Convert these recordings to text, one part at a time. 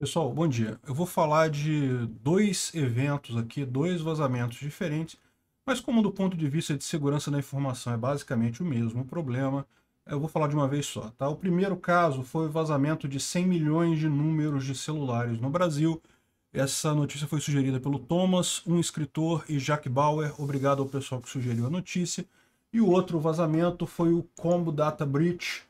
Pessoal, bom dia. Eu vou falar de dois eventos aqui, dois vazamentos diferentes, mas como do ponto de vista de segurança da informação é basicamente o mesmo problema, eu vou falar de uma vez só, tá? O primeiro caso foi o vazamento de 100 milhões de números de celulares no Brasil. Essa notícia foi sugerida pelo Thomas, um escritor, e Jack Bauer. Obrigado ao pessoal que sugeriu a notícia. E o outro vazamento foi o Combo Data Breach,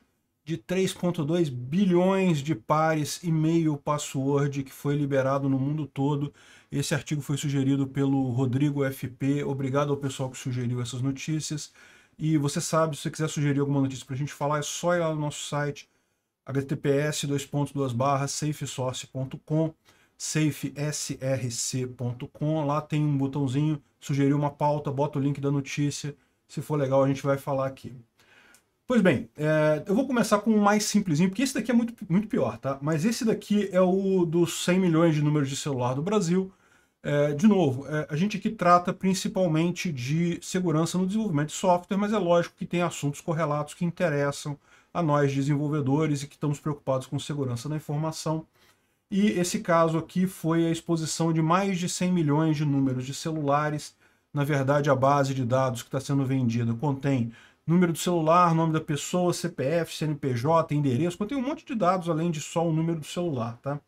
de 3,2 bilhões de pares e meio password que foi liberado no mundo todo. Esse artigo foi sugerido pelo Rodrigo FP. Obrigado ao pessoal que sugeriu essas notícias. E você sabe, se você quiser sugerir alguma notícia para a gente falar, é só ir lá no nosso site https safesource.com safesrc.com. Lá tem um botãozinho, sugerir uma pauta, bota o link da notícia. Se for legal, a gente vai falar aqui. Pois bem, é, eu vou começar com o um mais simplesinho, porque esse daqui é muito, muito pior, tá? Mas esse daqui é o dos 100 milhões de números de celular do Brasil. É, de novo, é, a gente aqui trata principalmente de segurança no desenvolvimento de software, mas é lógico que tem assuntos correlatos que interessam a nós desenvolvedores e que estamos preocupados com segurança da informação. E esse caso aqui foi a exposição de mais de 100 milhões de números de celulares. Na verdade, a base de dados que está sendo vendida contém número do celular, nome da pessoa, CPF, CNPJ, endereço, contém um monte de dados além de só o número do celular, tá?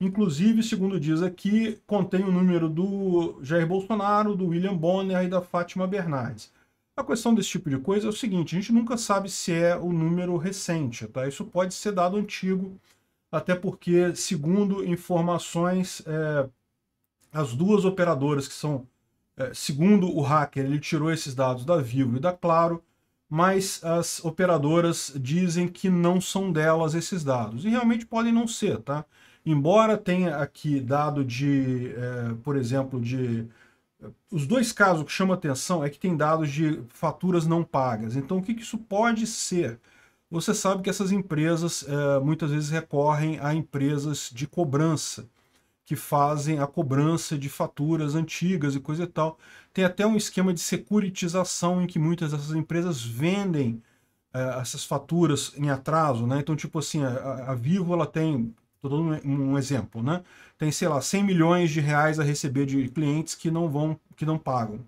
Inclusive, segundo diz aqui, contém o número do Jair Bolsonaro, do William Bonner e da Fátima Bernardes. A questão desse tipo de coisa é o seguinte, a gente nunca sabe se é o número recente, tá? Isso pode ser dado antigo, até porque, segundo informações, é, as duas operadoras que são, é, segundo o hacker, ele tirou esses dados da Vivo e da Claro, mas as operadoras dizem que não são delas esses dados. E realmente podem não ser, tá? Embora tenha aqui dado de, é, por exemplo, de... Os dois casos que chamam atenção é que tem dados de faturas não pagas. Então, o que, que isso pode ser? Você sabe que essas empresas é, muitas vezes recorrem a empresas de cobrança que fazem a cobrança de faturas antigas e coisa e tal. Tem até um esquema de securitização em que muitas dessas empresas vendem uh, essas faturas em atraso, né? Então, tipo assim, a, a Vivo, ela tem, estou dando um, um, exemplo, né? Tem, sei lá, 100 milhões de reais a receber de clientes que não vão, que não pagam.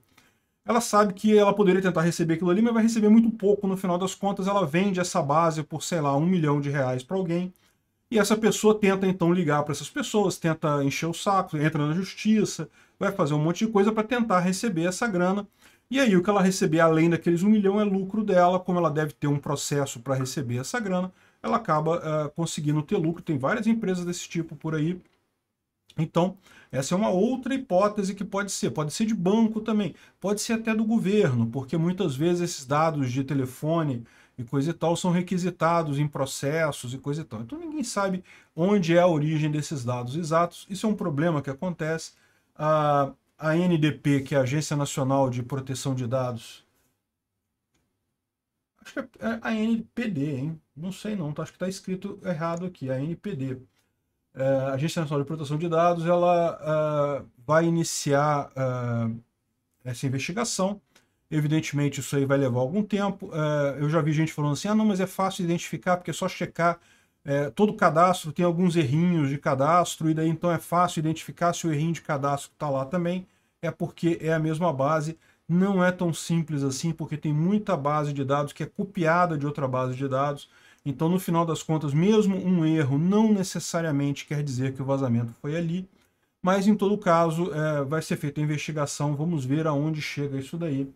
Ela sabe que ela poderia tentar receber aquilo ali, mas vai receber muito pouco no final das contas. Ela vende essa base por, sei lá, um milhão de reais para alguém e essa pessoa tenta então ligar para essas pessoas, tenta encher o saco, entra na justiça, vai fazer um monte de coisa para tentar receber essa grana. E aí o que ela receber além daqueles um milhão é lucro dela, como ela deve ter um processo para receber essa grana, ela acaba uh, conseguindo ter lucro. Tem várias empresas desse tipo por aí. Então, essa é uma outra hipótese que pode ser. Pode ser de banco também, pode ser até do governo, porque muitas vezes esses dados de telefone, e coisa e tal são requisitados em processos e coisa e tal. Então ninguém sabe onde é a origem desses dados exatos. Isso é um problema que acontece. A, a NDP, que é a Agência Nacional de Proteção de Dados, acho que é, é a NPD, hein? Não sei não, tá? acho que está escrito errado aqui, a NPD. É, a Agência Nacional de Proteção de Dados, ela uh, vai iniciar uh, essa investigação Evidentemente, isso aí vai levar algum tempo. É, eu já vi gente falando assim: ah, não, mas é fácil identificar, porque é só checar. É, todo cadastro tem alguns errinhos de cadastro, e daí então é fácil identificar se o errinho de cadastro está lá também. É porque é a mesma base. Não é tão simples assim, porque tem muita base de dados que é copiada de outra base de dados. Então, no final das contas, mesmo um erro não necessariamente quer dizer que o vazamento foi ali, mas em todo caso é, vai ser feita a investigação, vamos ver aonde chega isso daí.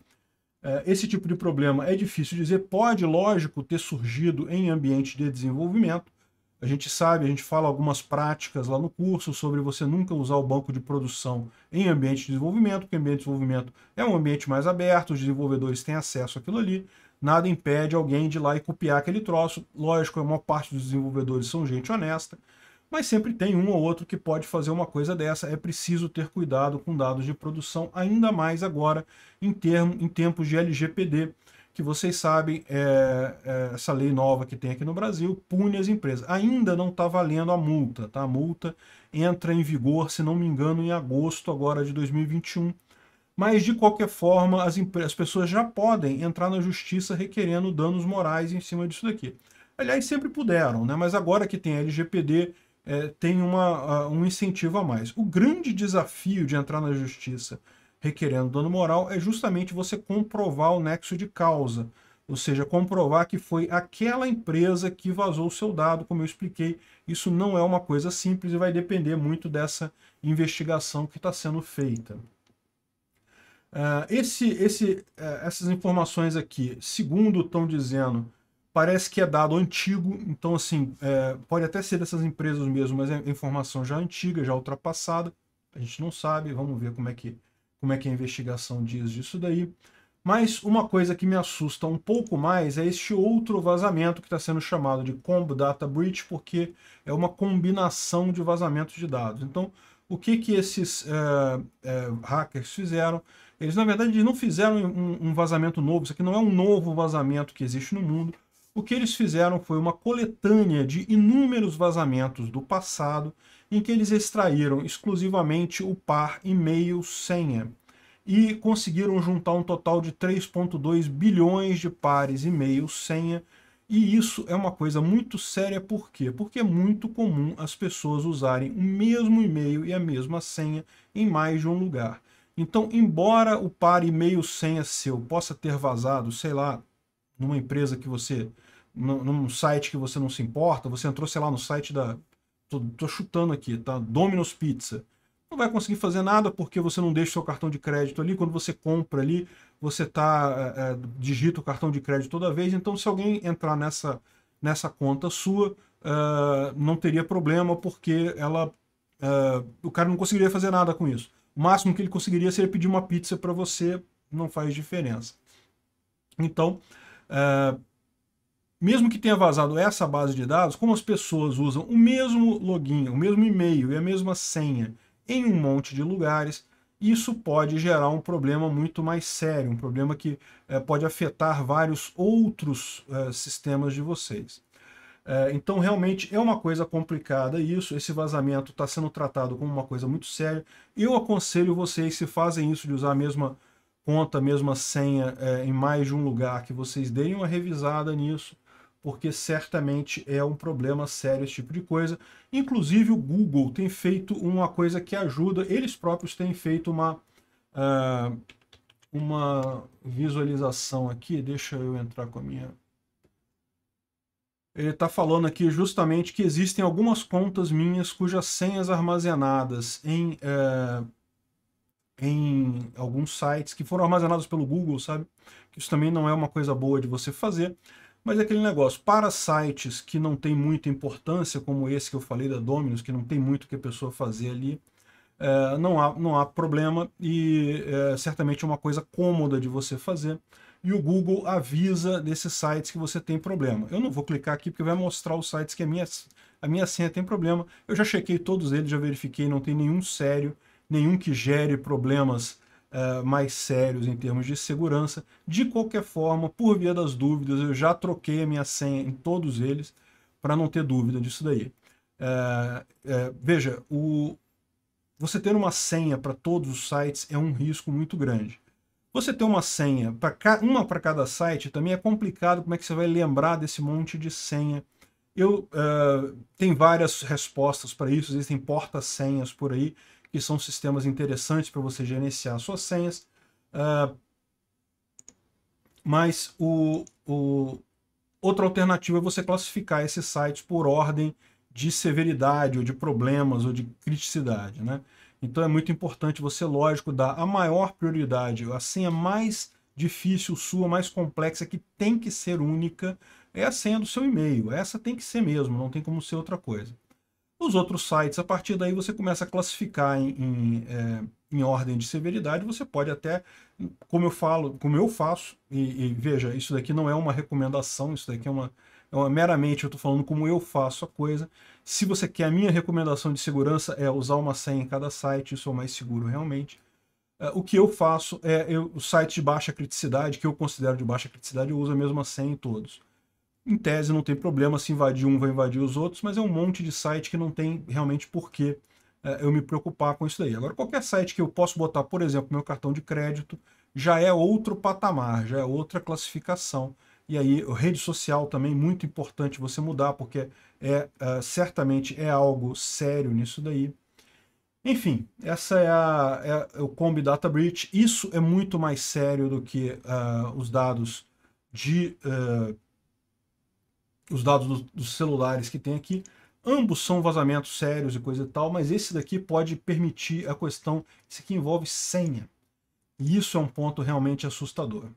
É, esse tipo de problema é difícil dizer, pode, lógico, ter surgido em ambiente de desenvolvimento. A gente sabe, a gente fala algumas práticas lá no curso sobre você nunca usar o banco de produção em ambiente de desenvolvimento, porque ambiente de desenvolvimento é um ambiente mais aberto, os desenvolvedores têm acesso àquilo ali, nada impede alguém de ir lá e copiar aquele troço. Lógico, a maior parte dos desenvolvedores são gente honesta, mas sempre tem um ou outro que pode fazer uma coisa dessa. É preciso ter cuidado com dados de produção, ainda mais agora em, termo, em tempos de LGPD, que vocês sabem, é, é, essa lei nova que tem aqui no Brasil pune as empresas. Ainda não está valendo a multa, tá? A multa entra em vigor, se não me engano, em agosto agora de 2021. Mas, de qualquer forma, as, as pessoas já podem entrar na justiça requerendo danos morais em cima disso daqui. Aliás, sempre puderam, né? mas agora que tem a LGPD é, tem uma, um incentivo a mais. O grande desafio de entrar na justiça requerendo dano moral é justamente você comprovar o nexo de causa, ou seja, comprovar que foi aquela empresa que vazou o seu dado, como eu expliquei. Isso não é uma coisa simples e vai depender muito dessa investigação que está sendo feita. Uh, esse, esse, uh, essas informações aqui, segundo estão dizendo, parece que é dado antigo, então assim, é, pode até ser dessas empresas mesmo, mas é informação já antiga, já ultrapassada, a gente não sabe, vamos ver como é que, como é que é a investigação diz disso daí. Mas uma coisa que me assusta um pouco mais é este outro vazamento que está sendo chamado de Combo Data Breach, porque é uma combinação de vazamentos de dados. Então, o que, que esses é, é, hackers fizeram? Eles, na verdade, não fizeram um, um vazamento novo, isso aqui não é um novo vazamento que existe no mundo, o que eles fizeram foi uma coletânea de inúmeros vazamentos do passado em que eles extraíram exclusivamente o par e-mail-senha e conseguiram juntar um total de 3,2 bilhões de pares e-mail-senha e isso é uma coisa muito séria, por quê? Porque é muito comum as pessoas usarem o mesmo e-mail e a mesma senha em mais de um lugar. Então, embora o par e-mail senha seu possa ter vazado, sei lá, numa empresa que você. num site que você não se importa, você entrou, sei lá, no site da. Tô, tô chutando aqui, tá? Domino's Pizza. Não vai conseguir fazer nada porque você não deixa o seu cartão de crédito ali. Quando você compra ali, você tá. É, é digita o cartão de crédito toda vez. Então, se alguém entrar nessa, nessa conta sua, Uh, não teria problema porque ela uh, o cara não conseguiria fazer nada com isso. O máximo que ele conseguiria seria pedir uma pizza para você, não faz diferença. Então, ah, mesmo que tenha vazado essa base de dados, como as pessoas usam o mesmo login, o mesmo e-mail e a mesma senha em um monte de lugares, isso pode gerar um problema muito mais sério, um problema que eh, pode afetar vários outros eh, sistemas de vocês. Eh, então, realmente é uma coisa complicada isso. Esse vazamento está sendo tratado como uma coisa muito séria. Eu aconselho vocês, se fazem isso, de usar a mesma conta a mesma senha é, em mais de um lugar, que vocês deem uma revisada nisso, porque certamente é um problema sério esse tipo de coisa. Inclusive o Google tem feito uma coisa que ajuda, eles próprios têm feito uma, uh, uma visualização aqui, deixa eu entrar com a minha... Ele está falando aqui justamente que existem algumas contas minhas cujas senhas armazenadas em... Uh, em alguns sites que foram armazenados pelo Google, sabe? Isso também não é uma coisa boa de você fazer, mas é aquele negócio, para sites que não tem muita importância, como esse que eu falei da Dominus, que não tem muito o que a pessoa fazer ali, é, não, há, não há problema e é, certamente é uma coisa cômoda de você fazer. E o Google avisa desses sites que você tem problema. Eu não vou clicar aqui porque vai mostrar os sites que a minha, a minha senha tem problema. Eu já chequei todos eles, já verifiquei, não tem nenhum sério nenhum que gere problemas uh, mais sérios em termos de segurança. De qualquer forma, por via das dúvidas, eu já troquei a minha senha em todos eles para não ter dúvida disso daí. Uh, uh, veja, o... você ter uma senha para todos os sites é um risco muito grande. Você ter uma senha, para ca... uma para cada site, também é complicado como é que você vai lembrar desse monte de senha. Eu uh, tem várias respostas para isso, existem porta-senhas por aí que são sistemas interessantes para você gerenciar suas senhas. Uh, mas o, o, outra alternativa é você classificar esses sites por ordem de severidade, ou de problemas, ou de criticidade. Né? Então é muito importante você, lógico, dar a maior prioridade, assim, a senha mais difícil sua, mais complexa, que tem que ser única, é a senha do seu e-mail. Essa tem que ser mesmo, não tem como ser outra coisa. Os outros sites, a partir daí você começa a classificar em, em, é, em ordem de severidade, você pode até, como eu falo, como eu faço, e, e veja, isso daqui não é uma recomendação, isso daqui é uma, é uma meramente eu estou falando como eu faço a coisa. Se você quer a minha recomendação de segurança é usar uma senha em cada site, isso é o mais seguro realmente é, o que eu faço é eu, o site de baixa criticidade, que eu considero de baixa criticidade, eu uso a mesma senha em todos. Em tese não tem problema, se invadir um vai invadir os outros, mas é um monte de site que não tem realmente porquê é, eu me preocupar com isso daí. Agora, qualquer site que eu posso botar, por exemplo, meu cartão de crédito, já é outro patamar, já é outra classificação. E aí, rede social também, muito importante você mudar, porque é, é certamente é algo sério nisso daí. Enfim, essa é, a, é, o Combi Data Breach. Isso é muito mais sério do que uh, os dados de uh, os dados do, dos celulares que tem aqui. Ambos são vazamentos sérios e coisa e tal, mas esse daqui pode permitir a questão, esse aqui envolve senha. E isso é um ponto realmente assustador.